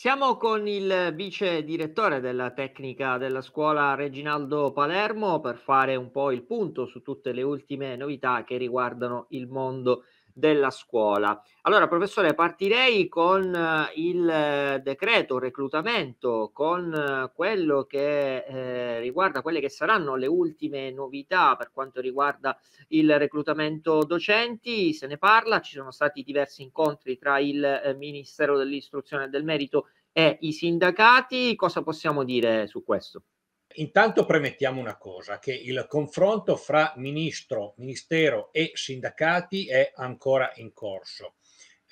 Siamo con il vice direttore della tecnica della scuola Reginaldo Palermo per fare un po' il punto su tutte le ultime novità che riguardano il mondo della scuola. Allora, professore, partirei con eh, il eh, decreto reclutamento, con eh, quello che eh, riguarda quelle che saranno le ultime novità per quanto riguarda il reclutamento docenti. Se ne parla, ci sono stati diversi incontri tra il Ministero dell'Istruzione e del Merito e i sindacati. Cosa possiamo dire su questo? Intanto premettiamo una cosa, che il confronto fra ministro, ministero e sindacati è ancora in corso.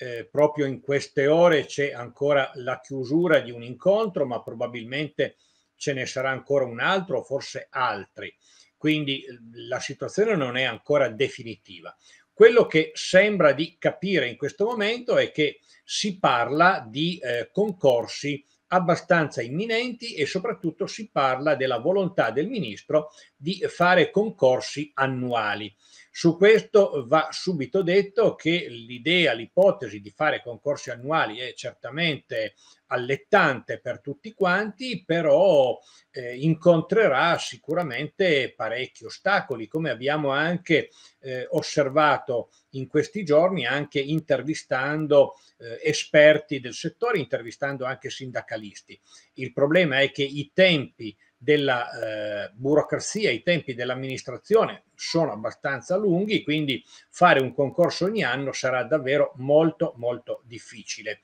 Eh, proprio in queste ore c'è ancora la chiusura di un incontro, ma probabilmente ce ne sarà ancora un altro, forse altri. Quindi eh, la situazione non è ancora definitiva. Quello che sembra di capire in questo momento è che si parla di eh, concorsi abbastanza imminenti e soprattutto si parla della volontà del ministro di fare concorsi annuali. Su questo va subito detto che l'idea, l'ipotesi di fare concorsi annuali è certamente allettante per tutti quanti, però eh, incontrerà sicuramente parecchi ostacoli, come abbiamo anche eh, osservato in questi giorni, anche intervistando eh, esperti del settore, intervistando anche sindacalisti. Il problema è che i tempi della eh, burocrazia, i tempi dell'amministrazione sono abbastanza lunghi, quindi fare un concorso ogni anno sarà davvero molto molto difficile.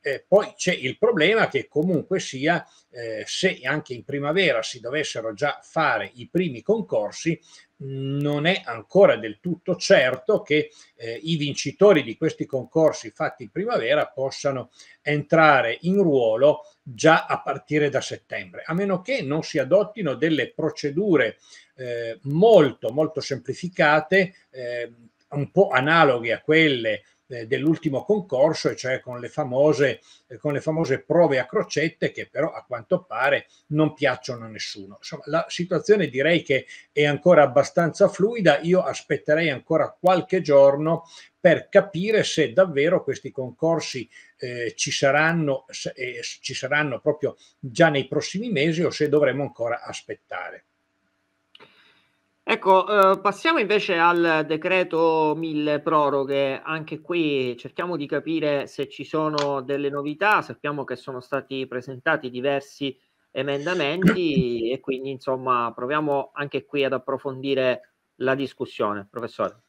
Eh, poi c'è il problema che comunque sia, eh, se anche in primavera si dovessero già fare i primi concorsi, non è ancora del tutto certo che eh, i vincitori di questi concorsi fatti in primavera possano entrare in ruolo già a partire da settembre, a meno che non si adottino delle procedure eh, molto, molto semplificate, eh, un po' analoghe a quelle eh, dell'ultimo concorso, e cioè con le, famose, eh, con le famose prove a crocette che però a quanto pare non piacciono a nessuno. Insomma, la situazione direi che è ancora abbastanza fluida, io aspetterei ancora qualche giorno per capire se davvero questi concorsi eh, ci, saranno, se, eh, ci saranno proprio già nei prossimi mesi o se dovremo ancora aspettare. Ecco, eh, passiamo invece al decreto mille proroghe. Anche qui cerchiamo di capire se ci sono delle novità. Sappiamo che sono stati presentati diversi emendamenti e quindi insomma proviamo anche qui ad approfondire la discussione. Professore.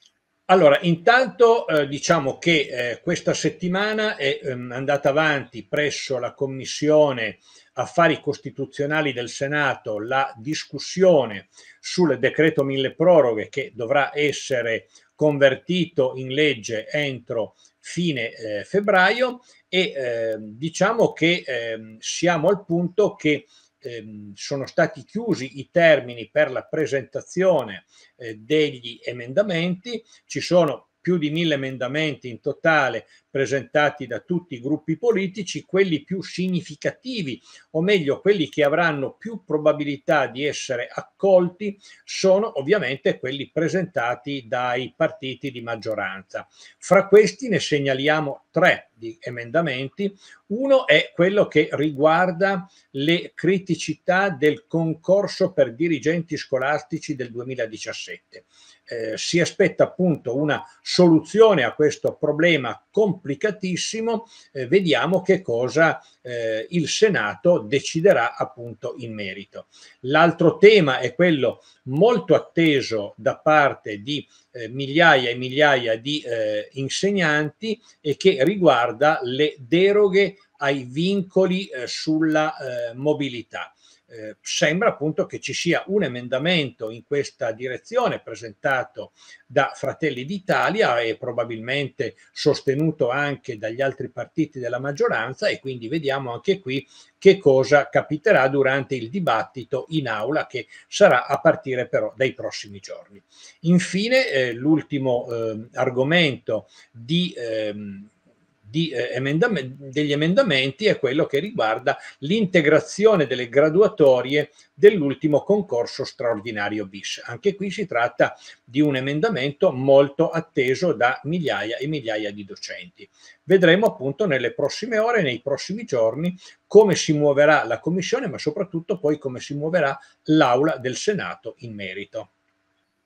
Allora, intanto eh, diciamo che eh, questa settimana è ehm, andata avanti presso la Commissione Affari Costituzionali del Senato la discussione sul decreto mille proroghe che dovrà essere convertito in legge entro fine eh, febbraio e ehm, diciamo che ehm, siamo al punto che ehm, sono stati chiusi i termini per la presentazione eh, degli emendamenti, ci sono più di mille emendamenti in totale presentati da tutti i gruppi politici, quelli più significativi, o meglio quelli che avranno più probabilità di essere accolti, sono ovviamente quelli presentati dai partiti di maggioranza. Fra questi ne segnaliamo tre di emendamenti. Uno è quello che riguarda le criticità del concorso per dirigenti scolastici del 2017 eh, si aspetta appunto una soluzione a questo problema complicatissimo, eh, vediamo che cosa eh, il Senato deciderà appunto in merito. L'altro tema è quello molto atteso da parte di eh, migliaia e migliaia di eh, insegnanti e che riguarda le deroghe ai vincoli eh, sulla mobilità eh, sembra appunto che ci sia un emendamento in questa direzione presentato da Fratelli d'Italia e probabilmente sostenuto anche dagli altri partiti della maggioranza e quindi vediamo anche qui che cosa capiterà durante il dibattito in aula che sarà a partire però dai prossimi giorni. Infine eh, l'ultimo eh, argomento di ehm, di, eh, emendamenti, degli emendamenti è quello che riguarda l'integrazione delle graduatorie dell'ultimo concorso straordinario BIS. Anche qui si tratta di un emendamento molto atteso da migliaia e migliaia di docenti. Vedremo appunto nelle prossime ore, nei prossimi giorni, come si muoverà la Commissione, ma soprattutto poi come si muoverà l'Aula del Senato in merito.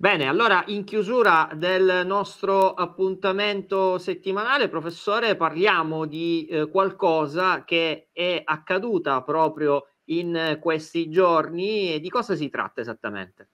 Bene, allora in chiusura del nostro appuntamento settimanale, professore, parliamo di eh, qualcosa che è accaduta proprio in eh, questi giorni. Di cosa si tratta esattamente?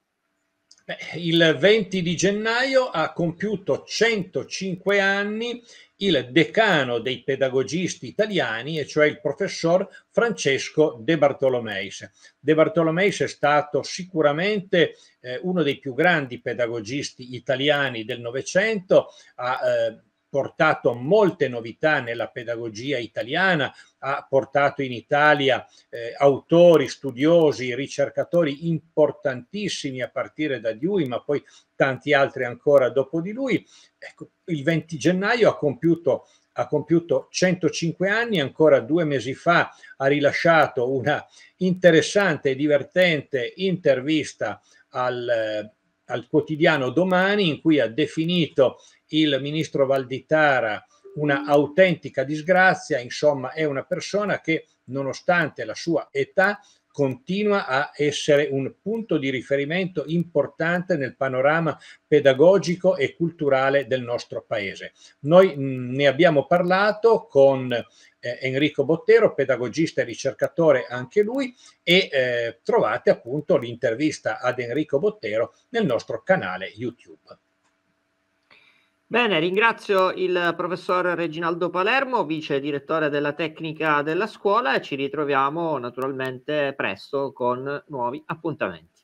Il 20 di gennaio ha compiuto 105 anni il decano dei pedagogisti italiani, e cioè il professor Francesco De Bartolomeis. De Bartolomeis è stato sicuramente eh, uno dei più grandi pedagogisti italiani del Novecento, ha eh, portato molte novità nella pedagogia italiana, ha portato in Italia eh, autori, studiosi, ricercatori importantissimi a partire da Dewey, ma poi tanti altri ancora dopo di lui. Ecco, il 20 gennaio ha compiuto, ha compiuto 105 anni, ancora due mesi fa ha rilasciato una interessante e divertente intervista al, eh, al quotidiano Domani in cui ha definito il ministro Valditara una autentica disgrazia, insomma è una persona che nonostante la sua età continua a essere un punto di riferimento importante nel panorama pedagogico e culturale del nostro paese. Noi ne abbiamo parlato con eh, Enrico Bottero, pedagogista e ricercatore anche lui, e eh, trovate appunto l'intervista ad Enrico Bottero nel nostro canale YouTube. Bene, ringrazio il professor Reginaldo Palermo, vice direttore della tecnica della scuola e ci ritroviamo naturalmente presto con nuovi appuntamenti.